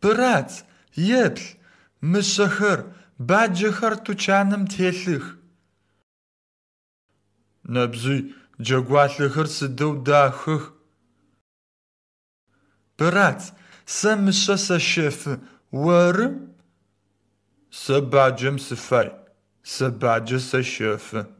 Пырат, еплъ, мышъэхэр, баджэхэр тучаным телъых. Набжъый джэгуалъэхэр сыдэу дахэх. Пырат, сэ мышъэ сэщэфы, оры? Сэ баджэм сыфай, сэ са